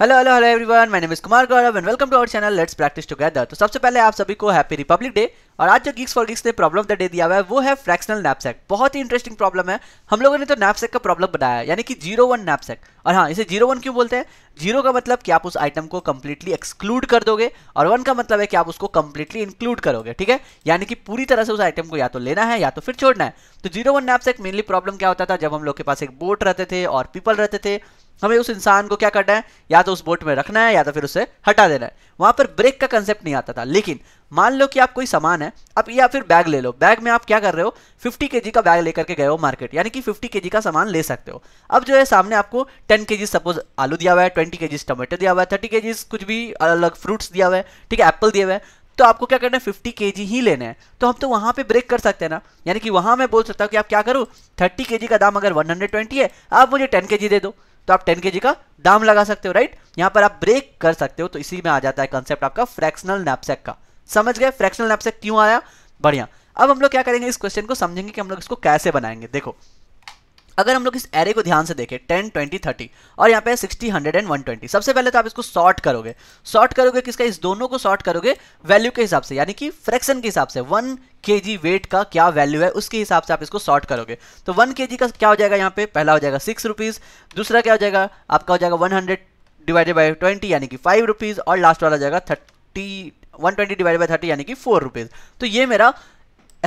hello hello hello everyone my name is Kumar Gaurav and welcome to our channel let's practice together तो सबसे पहले आप सभी को हैप्पी रिपब्लिक डे और आज जो गिग्स फॉर गिग्स ने प्रॉब्लम द डे दिया हुआ है वो है फ्रैक्शनल नैपसेक बहुत ही इंटरेस्टिंग प्रॉब्लम है हम लोगों ने तो नैपसेक का प्रॉब्लम बनाया यानी कि जीरो वन नैपसेक और हाँ इसे जीरो वन क्यों बोलते हैं जीरो का मतलब कि आप उस आइटम को कंप्लीटली एक्सक्लूड कर दोगे और वन का मतलब है कि आप उसको कंप्लीटली इंक्लूड करोगे ठीक है यानी कि पूरी तरह से उस आइटम को या तो लेना है या तो फिर छोड़ना है तो zero one knapsack mainly problem क्या होता था जब हम लोग के पास एक बोट रहते थे और पीपल रहते थे हमें उस इंसान को क्या करना है या तो उस बोट में रखना है या तो फिर उसे हटा देना है वहां पर ब्रेक का कंसेप्ट नहीं आता था लेकिन मान लो कि आप कोई सामान है अब या फिर बैग ले लो बैग में आप क्या कर रहे हो 50 के का बैग लेकर के गए हो मार्केट यानी कि 50 के का सामान ले सकते हो अब जो है सामने आपको 10 के सपोज आलू दिया हुआ है 20 के टमाटर दिया हुआ है 30 के कुछ भी अलग फ्रूट्स दिया हुआ है ठीक है एप्पल दिया हुआ है तो आपको क्या करना है फिफ्टी के ही लेना है तो हम तो वहाँ पे ब्रेक कर सकते हैं ना यानी कि वहाँ मैं बोल सकता हूँ कि आप क्या करो थर्टी के का दाम अगर वन है आप मुझे टेन के दे दो तो आप टेन के का दाम लगा सकते हो राइट यहां पर आप ब्रेक कर सकते हो तो इसी में आ जाता है कॉन्सेप्ट आपका फ्रैक्शनल नैपसेक का समझ गए फ्रैक्शनल नैपसेक क्यों आया बढ़िया अब हम लोग क्या करेंगे इस क्वेश्चन को समझेंगे कि हम लोग इसको कैसे बनाएंगे देखो अगर हम लोग इस एरे को ध्यान से देखें टेन ट्वेंटी थर्टी और यहाँ पे sixty hundred and one twenty सबसे पहले तो आप इसको सॉर्ट करोगे सॉर्ट करोगे किसका इस दोनों को सॉर्ट करोगे वैल्यू के हिसाब से यानी कि फ्रैक्शन के हिसाब से वन के जी वेट का क्या वैल्यू है उसके हिसाब से आप इसको सॉर्ट करोगे तो वन के जी का क्या हो जाएगा यहाँ पे पहला हो जाएगा सिक्स रुपीज़ दूसरा क्या हो जाएगा आपका हो जाएगा one hundred divided by twenty यानी कि फाइव रुपीज़ और लास्ट वाला जाएगा thirty one twenty divide by thirty यानी कि फोर रुपीज़ तो ये मेरा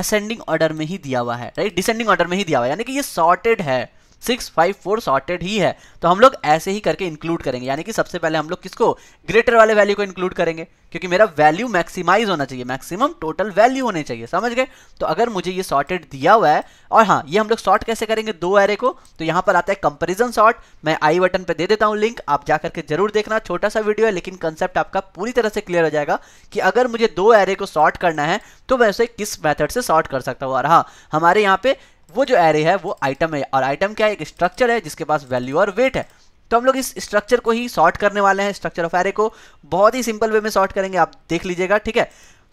असेंडिंग ऑर्डर में ही दिया हुआ है राइट डिसेंडिंग ऑर्डर में ही दिया हुआ है यानी कि ये सॉर्टेड है सिक्स फाइव फोर सॉर्टेड ही है तो हम लोग ऐसे ही करके इंक्लूड करेंगे यानी कि सबसे पहले हम लोग किसको ग्रेटर वाले वैल्यू को इंक्लूड करेंगे क्योंकि मेरा वैल्यू मैक्सिमाइज होना चाहिए मैक्सिमम टोटल वैल्यू होने चाहिए समझ गए तो अगर मुझे ये सॉर्टेड दिया हुआ है और हाँ ये हम लोग सॉर्ट कैसे करेंगे दो एरे को तो यहाँ पर आता है कंपेरिजन सॉर्ट मैं आई बटन पर दे देता हूँ लिंक आप जा करके जरूर देखना छोटा सा वीडियो है लेकिन कंसेप्ट आपका पूरी तरह से क्लियर हो जाएगा कि अगर मुझे दो एरे को सॉर्ट करना है तो मैं उसे किस मैथड से सॉर्ट कर सकता हूँ और हाँ हमारे यहाँ पे वो जो एरे है वो आइटम है और आइटम क्या है एक स्ट्रक्चर है जिसके पास वैल्यू और वेट है तो हम लोग इस स्ट्रक्चर को ही सॉर्ट करने वाले हैं स्ट्रक्चर ऑफ एरे को बहुत ही सिंपल वे में सॉर्ट करेंगे आप देख लीजिएगा ठीक है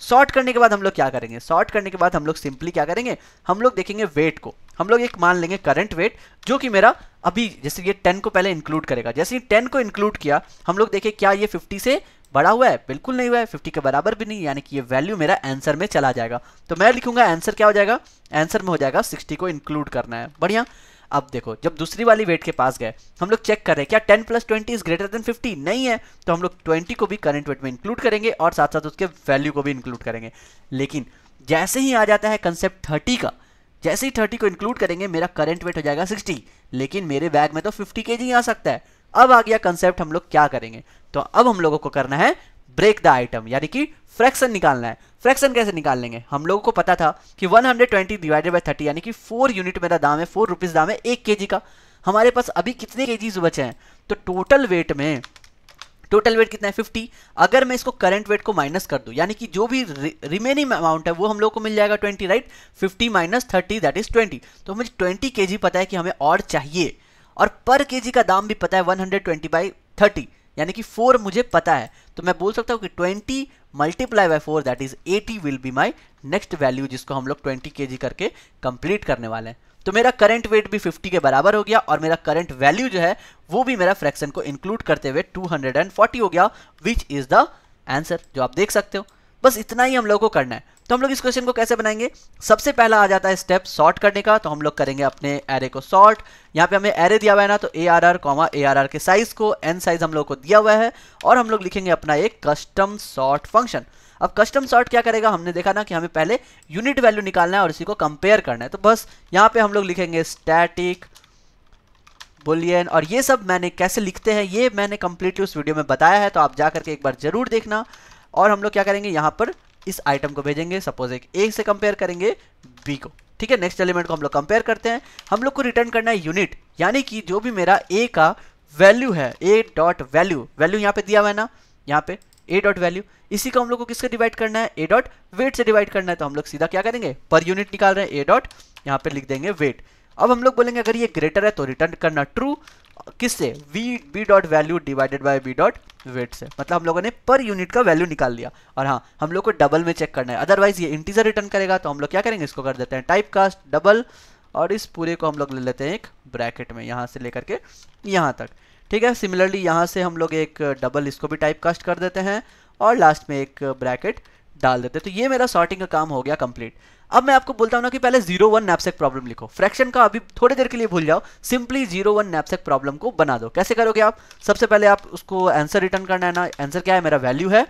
सॉर्ट करने के बाद हम लोग क्या करेंगे सॉर्ट करने के बाद हम लोग सिंपली क्या करेंगे हम लोग देखेंगे वेट को हम लोग एक मान लेंगे करंट वेट जो कि मेरा अभी जैसे ये 10 को पहले इंक्लूड करेगा जैसे ही 10 को इंक्लूड किया हम लोग देखें क्या ये 50 से बड़ा हुआ है बिल्कुल नहीं हुआ है फिफ्टी के बराबर भी नहीं यानी कि ये वैल्यू मेरा आंसर में चला जाएगा तो मैं लिखूंगा आंसर क्या हो जाएगा आंसर में हो जाएगा सिक्सटी को इंक्लूड करना है बढ़िया अब देखो जब दूसरी वाली वेट के पास गए हम लोग चेक कर रहे हैं क्या 10 plus twenty is greater than 50 नहीं है तो हम लोग 20 को भी करंट वेट में इंक्लूड करेंगे और साथ साथ उसके वैल्यू को भी इंक्लूड करेंगे लेकिन जैसे ही आ जाता है कंसेप्ट थर्टी का जैसे ही थर्टी को इंक्लूड करेंगे मेरा करंट वेट हो जाएगा सिक्सटी लेकिन मेरे बैग में तो फिफ्टी के आ सकता है अब आ गया कंसेप्ट हम लोग क्या करेंगे तो अब हम लोगों को करना है ब्रेक द आइटम यानी कि फ्रैक्शन निकालना है फ्रैक्शन कैसे निकाल लेंगे हम लोगों को पता था कि 120 डिवाइडेड बाय 30 यानी कि फोर यूनिट मेरा दाम है फोर रुपीज़ दाम है एक के का हमारे पास अभी कितने के जीज बचे हैं तो टोटल वेट में टोटल वेट कितना है 50 अगर मैं इसको करंट वेट को माइनस कर दूं यानी कि जो भी रिमेनिंग अमाउंट है वो हम लोग को मिल जाएगा 20 right 50 minus thirty that is 20 तो मुझे 20 के पता है कि हमें और चाहिए और पर के का दाम भी पता है one hundred twenty by thirty यानी कि फोर मुझे पता है तो मैं बोल सकता हूँ कि twenty multiply by four that is eighty will be my next value जिसको हम लोग ट्वेंटी के करके कंप्लीट करने वाले हैं तो मेरा करंट वेट भी 50 के बराबर हो गया और मेरा करंट वैल्यू जो है वो भी मेरा फ्रैक्शन को इंक्लूड करते हुए 240 हो गया विच इज़ द आंसर जो आप देख सकते हो बस इतना ही हम लोग को करना है तो हम लोग इस क्वेश्चन को कैसे बनाएंगे सबसे पहला आ जाता है स्टेप सॉर्ट करने का तो हम लोग करेंगे अपने एरे को सॉर्ट यहाँ पे हमें एरे दिया हुआ है ना तो A R R comma A R R के साइज को एन साइज हम लोग को दिया हुआ है और हम लोग लिखेंगे अपना एक कस्टम सॉर्ट फंक्शन अब कस्टम सॉर्ट क्या करेगा हमने देखा ना कि हमें पहले यूनिट वैल्यू निकालना है और इसी को कंपेयर करना है तो बस यहाँ पे हम लोग लिखेंगे स्टैटिक बुलियन और ये सब मैंने कैसे लिखते हैं ये मैंने कंप्लीटली उस वीडियो में बताया है तो आप जा करके एक बार ज़रूर देखना और हम लोग क्या करेंगे यहाँ पर इस आइटम को भेजेंगे सपोज एक ए से कंपेयर करेंगे बी को ठीक है नेक्स्ट एलिमेंट को हम लोग कंपेयर करते हैं हम लोग को रिटर्न करना है यूनिट यानी कि जो भी मेरा ए का वैल्यू है ए डॉट वैल्यू वैल्यू यहाँ पे दिया हुआ है ना यहाँ पे ए डॉट वैल्यू इसी को हम लोग को किससे डिवाइड करना है ए डॉट वेट से डिवाइड करना है तो हम लोग सीधा क्या करेंगे पर यूनिट निकाल रहे हैं ए डॉट यहाँ पे लिख देंगे वेट अब हम लोग बोलेंगे अगर ये ग्रेटर है तो रिटर्न करना ट्रू किससे V B dot value divided by B dot weight से मतलब हम लोगों ने पर यूनिट का वैल्यू निकाल लिया और हाँ हम लोग को डबल में चेक करना है अदरवाइज ये इंटीजर रिटर्न करेगा तो हम लोग क्या करेंगे इसको कर देते हैं टाइप कास्ट डबल और इस पूरे को हम लोग ले लेते हैं एक ब्रैकेट में यहाँ से लेकर के यहाँ तक ठीक है सिमिलरली यहाँ से हम लोग एक डबल इसको भी टाइप कास्ट कर देते हैं और लास्ट में एक ब्रैकेट डाल देते तो ये मेरा सॉर्टिंग का काम हो गया कंप्लीट अब मैं आपको बोलता हूँ ना कि पहले जीरो वन नैपसेक प्रॉब्लम लिखो फ्रैक्शन का अभी थोड़ी देर के लिए भूल जाओ simply zero one knapsack problem को बना दो कैसे करोगे आप सबसे पहले आप उसको आंसर रिटर्न करना है ना आंसर क्या है मेरा वैल्यू है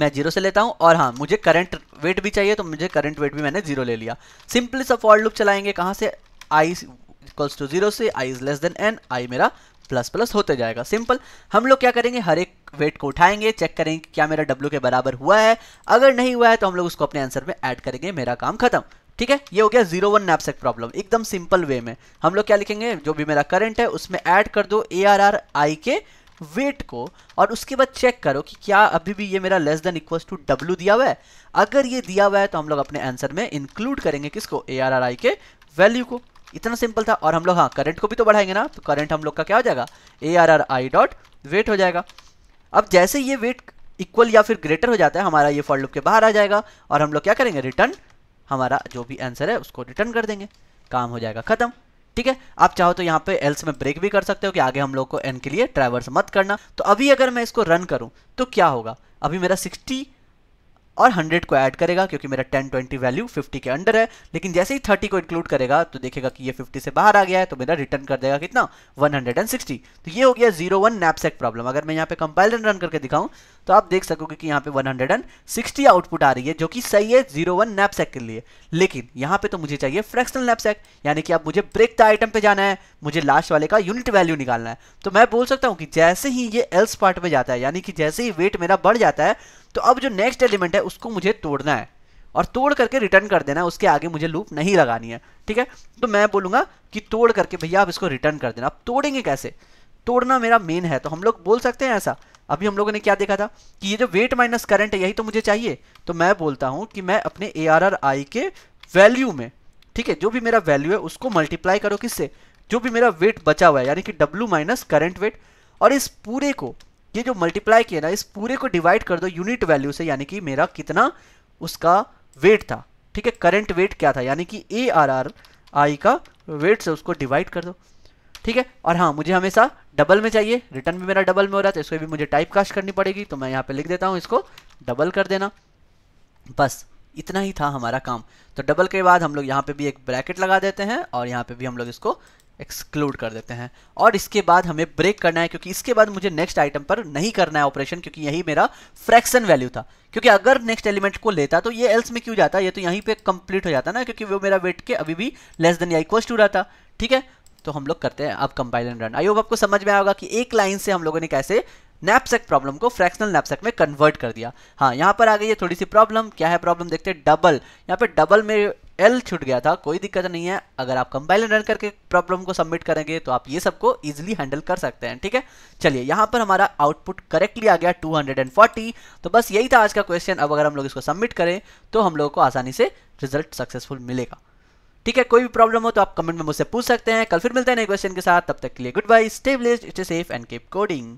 मैं जीरो से लेता हूँ और हाँ मुझे करंट वेट भी चाहिए तो मुझे करंट वेट भी मैंने जीरो ले लिया सिंपली सब फॉर लुक चलाएंगे कहाँ से आई इक्वल्स टू जीरो से I is less than N I मेरा प्लस प्लस होते जाएगा सिंपल हम लोग क्या करेंगे हर एक वेट को उठाएंगे चेक करेंगे कि क्या मेरा डब्ल्यू के बराबर हुआ है अगर नहीं हुआ है तो हम लोग उसको अपने आंसर में ऐड करेंगे मेरा काम खत्म ठीक है ये हो गया जीरो वन नैपसेक प्रॉब्लम एकदम सिंपल वे में हम लोग क्या लिखेंगे जो भी मेरा करंट है उसमें ऐड कर दो ए आर आर आई के वेट को और उसके बाद चेक करो कि क्या अभी भी ये मेरा less than equals to W दिया हुआ है अगर ये दिया हुआ है तो हम लोग अपने आंसर में इंक्लूड करेंगे किसको ए आर आर आई के वैल्यू को इतना सिंपल था और हम लोग हाँ करंट को भी तो बढ़ाएंगे ना तो करंट हम लोग का क्या हो जाएगा A R R I dot weight हो जाएगा अब जैसे ये वेट इक्वल या फिर ग्रेटर हो जाता है हमारा ये फॉर लुप के बाहर आ जाएगा और हम लोग क्या करेंगे रिटर्न हमारा जो भी आंसर है उसको रिटर्न कर देंगे काम हो जाएगा खत्म ठीक है आप चाहो तो यहाँ पे एल्स में ब्रेक भी कर सकते हो कि आगे हम लोग को एन के लिए ट्रैवर्स मत करना तो अभी अगर मैं इसको रन करूँ तो क्या होगा अभी मेरा सिक्सटी और 100 को ऐड करेगा क्योंकि मेरा 10 20 वैल्यू 50 के अंडर है लेकिन जैसे ही 30 को इंक्लूड करेगा तो देखेगा कि ये 50 से बाहर आ गया है तो मेरा रिटर्न कर देगा कितना 160 तो ये हो गया जीरो वन नैपसेक प्रॉब्लम अगर मैं यहाँ पे कंपाइल रन रन करके दिखाऊं तो आप देख सकोगे कि यहाँ पे 160 आउटपुट आ रही है जो कि सही है जीरो वन नैपसेक के लिए लेकिन यहाँ पे तो मुझे चाहिए फ्रैक्शनल नैपसेक यानी कि अब मुझे ब्रेक द आइटम पे जाना है मुझे लास्ट वाले का यूनिट वैल्यू निकालना है तो मैं बोल सकता हूँ कि जैसे ही ये एल्स पार्ट में जाता है यानी कि जैसे ही वेट मेरा बढ़ जाता है तो अब जो नेक्स्ट एलिमेंट है उसको मुझे तोड़ना है और तोड़ करके रिटर्न कर देना उसके आगे मुझे लूप नहीं लगानी है ठीक है तो मैं बोलूंगा कि तोड़ करके भैया आप इसको रिटर्न कर देना आप तोड़ेंगे कैसे तोड़ना मेरा मेन है तो हम लोग बोल सकते हैं ऐसा अभी हम लोगों ने क्या देखा था कि ये जो वेट माइनस करंट है यही तो मुझे चाहिए तो मैं बोलता हूं कि मैं अपने ए आर आर आई के वैल्यू में ठीक है जो भी मेरा वैल्यू है उसको मल्टीप्लाई करो किससे जो भी मेरा वेट बचा हुआ है यानी कि डब्ल्यू माइनस करंट वेट और इस पूरे को ये जो मल्टीप्लाई किया ना इस पूरे को डिवाइड कर दो यूनिट वैल्यू से यानी कि मेरा कितना उसका वेट था ठीक है करंट वेट क्या था यानी कि ए आर आर आई का वेट से उसको डिवाइड कर दो ठीक है और हाँ मुझे हमेशा डबल में चाहिए रिटर्न भी मेरा डबल में हो रहा था इसको भी मुझे टाइप कास्ट करनी पड़ेगी तो मैं यहाँ पे लिख देता हूँ इसको डबल कर देना बस इतना ही था हमारा काम तो डबल के बाद हम लोग यहाँ पे भी एक ब्रैकेट लगा देते हैं और यहाँ पे भी हम लोग इसको एक्सक्लूड कर देते हैं और इसके बाद हमें ब्रेक करना है क्योंकि इसके बाद मुझे नेक्स्ट आइटम पर नहीं करना है ऑपरेशन क्योंकि यही मेरा फ्रैक्शन वैल्यू था क्योंकि अगर नेक्स्ट एलिमेंट को लेता तो ये एल्स में क्यों जाता ये तो यहीं पे कंप्लीट हो जाता ना क्योंकि वो मेरा वेट के अभी भी लेस देन या इक्वल टू रहा था ठीक है तो हम लोग करते हैं अब compile and run I hope आपको समझ में आएगा कि एक लाइन से हम लोगों ने कैसे नैपसेक प्रॉब्लम को फ्रैक्शनल नैपसेक में कन्वर्ट कर दिया हाँ यहाँ पर आ गई है थोड़ी सी प्रॉब्लम क्या है प्रॉब्लम देखते हैं डबल यहाँ पे डबल में एल छूट गया था कोई दिक्कत नहीं है अगर आप कंपाइलर रन करके प्रॉब्लम को सबमिट करेंगे तो आप ये सबको ईजिली हैंडल कर सकते हैं ठीक है चलिए यहाँ पर हमारा आउटपुट करेक्टली आ गया 240 तो बस यही था आज का क्वेश्चन अब अगर हम लोग इसको सबमिट करें तो हम लोगों को आसानी से रिजल्ट सक्सेसफुल मिलेगा ठीक है कोई भी प्रॉब्लम हो तो आप कमेंट में मुझसे पूछ सकते हैं कल फिर मिलते हैं नए क्वेश्चन के साथ तब तक के लिए goodbye stay village stay safe and keep coding